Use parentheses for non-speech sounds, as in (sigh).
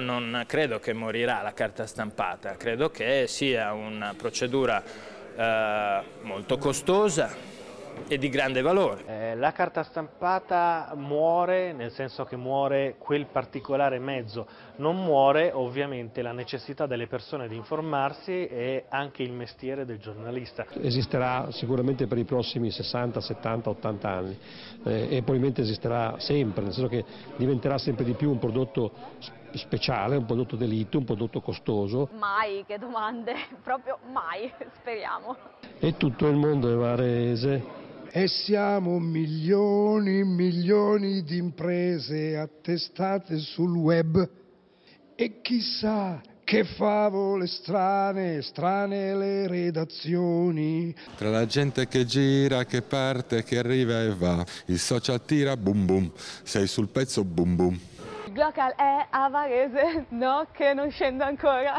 Non credo che morirà la carta stampata, credo che sia una procedura eh, molto costosa, e di grande valore. Eh, la carta stampata muore nel senso che muore quel particolare mezzo, non muore ovviamente la necessità delle persone di informarsi e anche il mestiere del giornalista. Esisterà sicuramente per i prossimi 60, 70, 80 anni eh, e probabilmente esisterà sempre, nel senso che diventerà sempre di più un prodotto speciale, un prodotto d'elite, un prodotto costoso. Mai, che domande, (laughs) proprio mai, speriamo. E tutto il mondo è varese e siamo milioni e milioni di imprese attestate sul web e chissà che favole strane, strane le redazioni. Tra la gente che gira, che parte, che arriva e va, il social tira, boom boom, sei sul pezzo, boom boom. Il local è avarese, no che non scendo ancora.